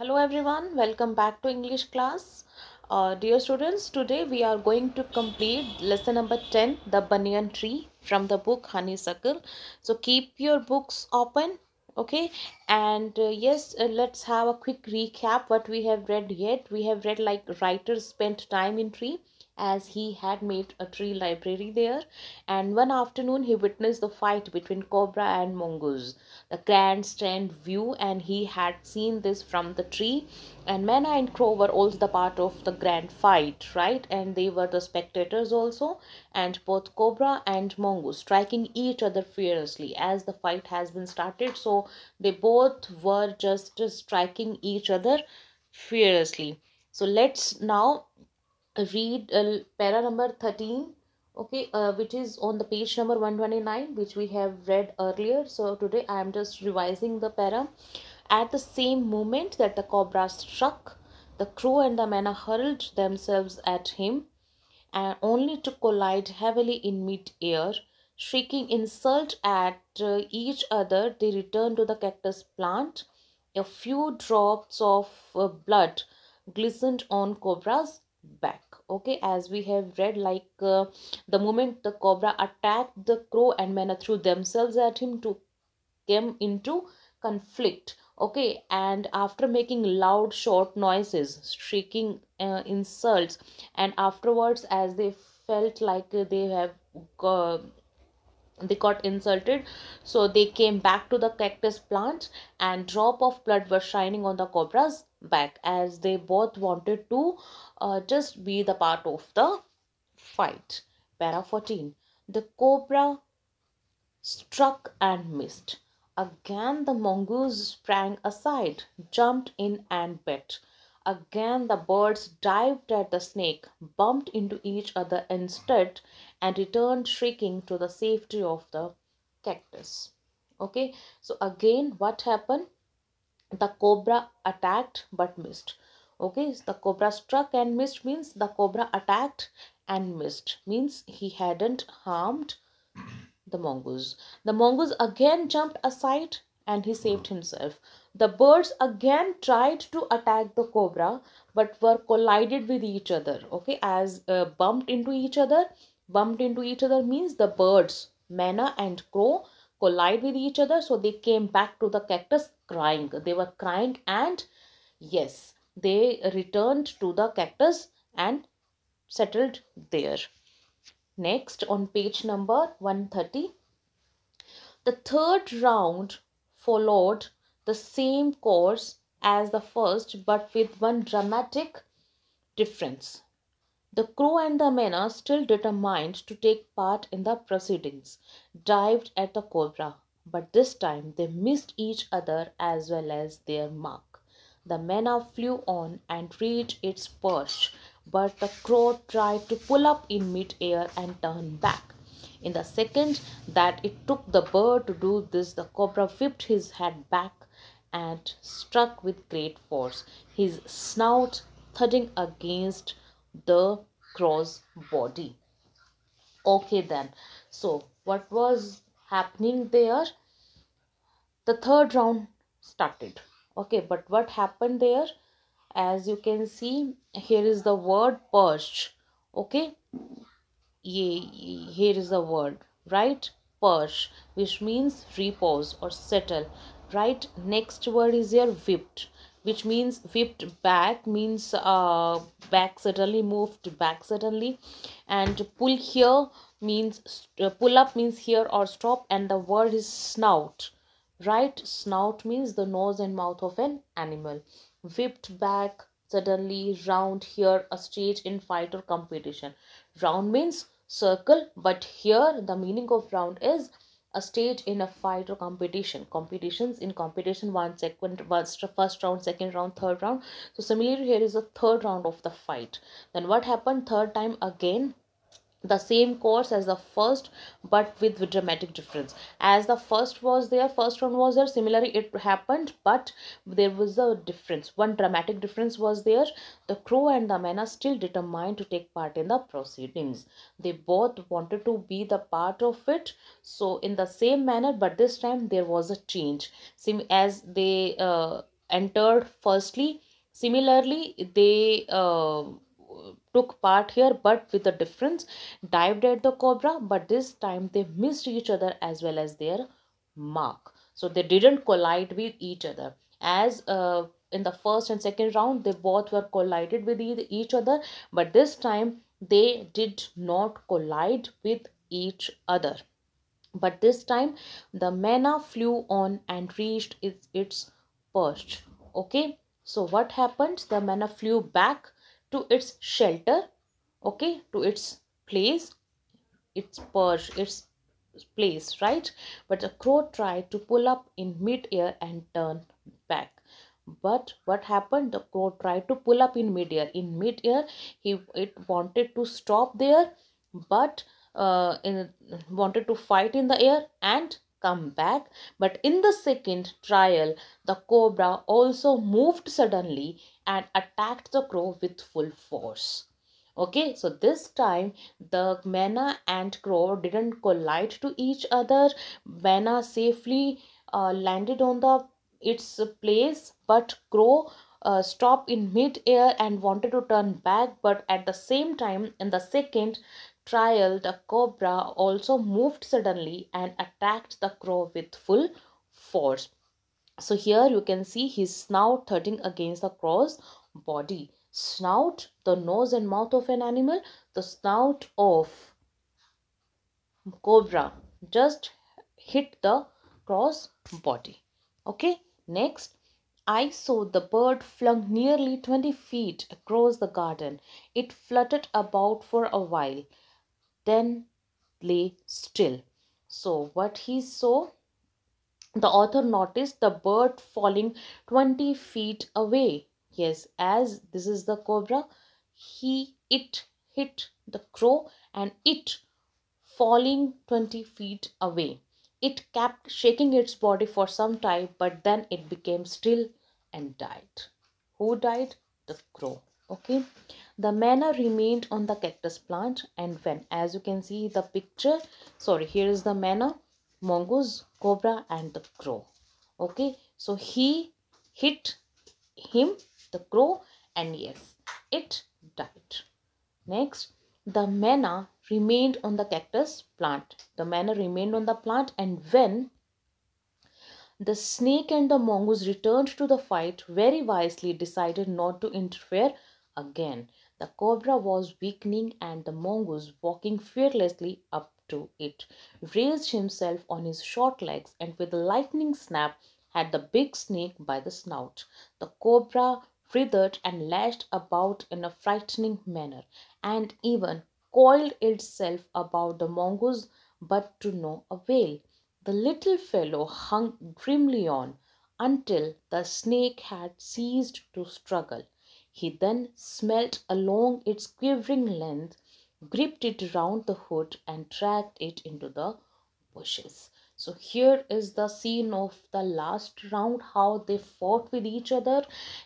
hello everyone welcome back to english class uh, dear students today we are going to complete lesson number 10 the banyan tree from the book honeysuckle so keep your books open okay and uh, yes uh, let's have a quick recap what we have read yet we have read like writers spent time in tree as he had made a tree library there. And one afternoon, he witnessed the fight between cobra and mongoose, the grandstand view, and he had seen this from the tree. And Mena and Crow were also the part of the grand fight, right? And they were the spectators also, and both cobra and mongoose striking each other fiercely as the fight has been started. So they both were just striking each other fiercely. So let's now read uh, para number 13 okay uh, which is on the page number 129 which we have read earlier so today i am just revising the para at the same moment that the cobra struck the crow and the manna hurled themselves at him and only to collide heavily in mid-air shrieking insult at uh, each other they returned to the cactus plant a few drops of uh, blood glistened on cobra's back okay as we have read like uh, the moment the cobra attacked the crow and mana threw themselves at him to came into conflict okay and after making loud short noises shrieking uh, insults and afterwards as they felt like they have uh, they got insulted so they came back to the cactus plant, and drop of blood were shining on the cobra's back as they both wanted to uh, just be the part of the fight para 14 the cobra struck and missed again the mongoose sprang aside jumped in and bit Again, the birds dived at the snake, bumped into each other instead, and returned shrieking to the safety of the cactus. Okay, so again, what happened? The cobra attacked but missed. Okay, so the cobra struck and missed means the cobra attacked and missed, means he hadn't harmed the mongoose. The mongoose again jumped aside and he saved himself. The birds again tried to attack the cobra but were collided with each other, okay, as uh, bumped into each other. Bumped into each other means the birds, manna and crow, collide with each other. So they came back to the cactus crying. They were crying and yes, they returned to the cactus and settled there. Next on page number 130. The third round followed the same course as the first but with one dramatic difference. The crew and the men are still determined to take part in the proceedings, dived at the cobra, but this time they missed each other as well as their mark. The mena flew on and reached its perch, but the crow tried to pull up in mid-air and turn back. In the second that it took the bird to do this, the cobra whipped his head back and struck with great force, his snout thudding against the crow's body. Okay, then. So, what was happening there? The third round started. Okay, but what happened there? As you can see, here is the word "perch." Okay, Ye, here is a word, right? Persh, which means repose or settle. Right next word is here whipped, which means whipped back means uh back suddenly moved back suddenly, and pull here means uh, pull up means here or stop, and the word is snout. Right snout means the nose and mouth of an animal. Whipped back suddenly round here a stage in fight or competition round means circle but here the meaning of round is a stage in a fight or competition competitions in competition one second first, first round second round third round so similarly here is the third round of the fight then what happened third time again the same course as the first but with dramatic difference as the first was there first one was there similarly it happened but there was a difference one dramatic difference was there the crow and the man are still determined to take part in the proceedings they both wanted to be the part of it so in the same manner but this time there was a change Sim- as they uh, entered firstly similarly they uh, took part here but with a difference dived at the cobra but this time they missed each other as well as their mark so they didn't collide with each other as uh, in the first and second round they both were collided with each other but this time they did not collide with each other but this time the mana flew on and reached its, its perch okay so what happened? the mana flew back to its shelter okay to its place its perch its place right but the crow tried to pull up in mid-air and turn back but what happened the crow tried to pull up in mid-air in mid-air he it wanted to stop there but uh, in, wanted to fight in the air and come back but in the second trial the cobra also moved suddenly and attacked the crow with full force. Okay, so this time the Mena and crow didn't collide to each other. Mena safely uh, landed on the its place, but crow uh, stopped in mid-air and wanted to turn back. But at the same time, in the second trial, the cobra also moved suddenly and attacked the crow with full force so here you can see his snout thudding against the cross body snout the nose and mouth of an animal the snout of cobra just hit the cross body okay next i saw the bird flung nearly 20 feet across the garden it fluttered about for a while then lay still so what he saw the author noticed the bird falling 20 feet away. Yes, as this is the cobra, he it hit the crow and it falling 20 feet away. It kept shaking its body for some time, but then it became still and died. Who died? The crow. Okay. The manna remained on the cactus plant, and when, as you can see, the picture, sorry, here is the manna mongoose cobra and the crow okay so he hit him the crow and yes it died next the manna remained on the cactus plant the manna remained on the plant and when the snake and the mongoose returned to the fight very wisely decided not to interfere again the cobra was weakening and the mongoose walking fearlessly up to it, raised himself on his short legs, and with a lightning snap had the big snake by the snout. The cobra writhed and lashed about in a frightening manner, and even coiled itself about the mongoose, but to no avail. The little fellow hung grimly on until the snake had ceased to struggle. He then smelt along its quivering length gripped it round the hood and dragged it into the bushes. So here is the scene of the last round, how they fought with each other.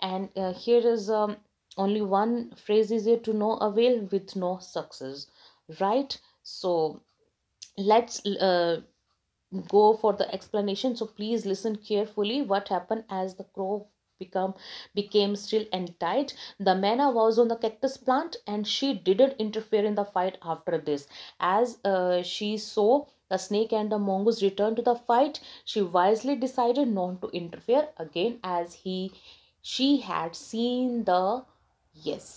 And uh, here is um, only one phrase is here to no avail with no success, right? So let's uh, go for the explanation. So please listen carefully what happened as the crow become became still and tight. The manna was on the cactus plant, and she didn't interfere in the fight after this. As uh, she saw the snake and the mongoose return to the fight, she wisely decided not to interfere again, as he she had seen the yes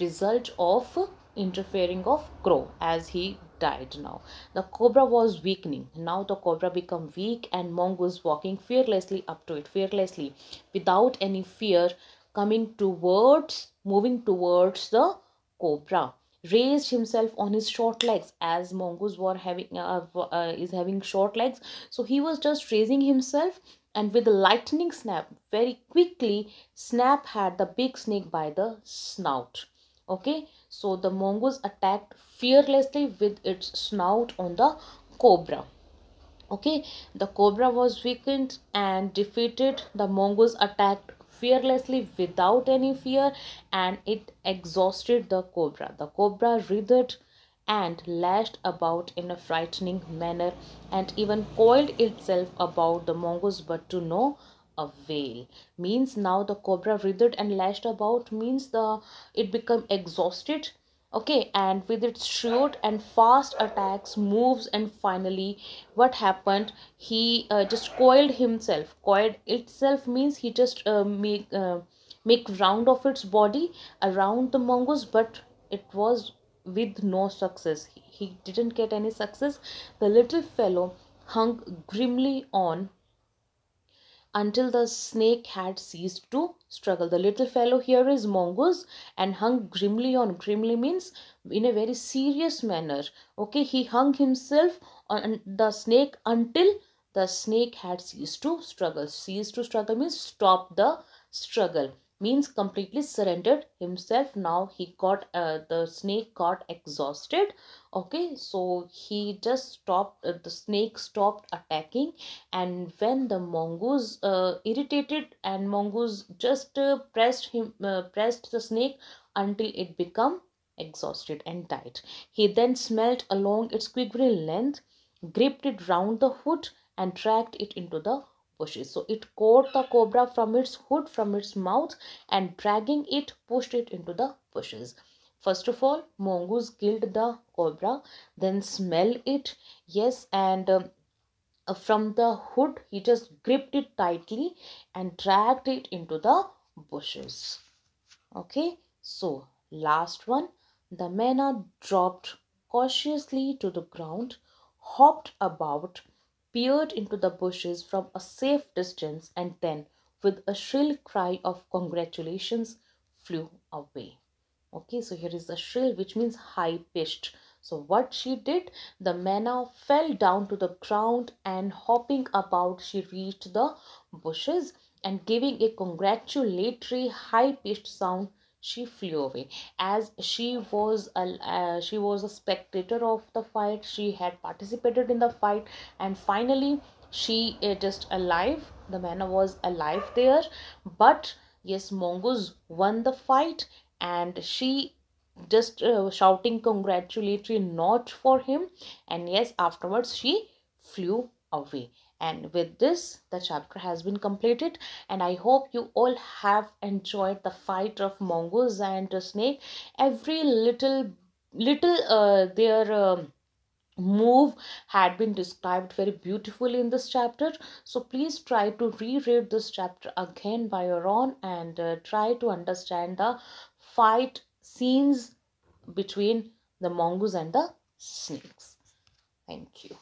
result of interfering of crow as he died now. The cobra was weakening. Now the cobra become weak and mongoose walking fearlessly up to it, fearlessly, without any fear, coming towards, moving towards the cobra raised himself on his short legs as mongoose was having uh, uh, is having short legs so he was just raising himself and with a lightning snap very quickly snap had the big snake by the snout okay so the mongoose attacked fearlessly with its snout on the cobra. Okay, the cobra was weakened and defeated. The mongoose attacked fearlessly without any fear and it exhausted the cobra. The cobra writhed and lashed about in a frightening manner and even coiled itself about the mongoose but to no a veil means now the cobra writhed and lashed about means the it become exhausted okay and with its short and fast attacks moves and finally what happened he uh, just coiled himself coiled itself means he just uh, make uh, make round of its body around the mongoose but it was with no success he, he didn't get any success the little fellow hung grimly on until the snake had ceased to struggle. The little fellow here is mongoose and hung grimly on. Grimly means in a very serious manner. Okay, he hung himself on the snake until the snake had ceased to struggle. Ceased to struggle means stop the struggle means completely surrendered himself now he got uh, the snake got exhausted okay so he just stopped uh, the snake stopped attacking and when the mongoose uh, irritated and mongoose just uh, pressed him uh, pressed the snake until it become exhausted and died he then smelt along its quivering length gripped it round the hood and dragged it into the pushes. So it caught the cobra from its hood, from its mouth, and dragging it, pushed it into the bushes. First of all, mongoose killed the cobra, then smell it, yes, and um, uh, from the hood, he just gripped it tightly and dragged it into the bushes. Okay, so last one, the manna dropped cautiously to the ground, hopped about peered into the bushes from a safe distance and then, with a shrill cry of congratulations, flew away. Okay, so here is a shrill, which means high pitched. So what she did, the manna fell down to the ground and hopping about, she reached the bushes and giving a congratulatory high pitched sound, she flew away as she was a uh, she was a spectator of the fight she had participated in the fight and finally she uh, just alive the man was alive there but yes mongoose won the fight and she just uh, shouting congratulatory not for him and yes afterwards she flew away and with this the chapter has been completed and i hope you all have enjoyed the fight of mongoose and snake every little little uh, their um, move had been described very beautifully in this chapter so please try to reread this chapter again by your own and uh, try to understand the fight scenes between the mongoose and the snakes thank you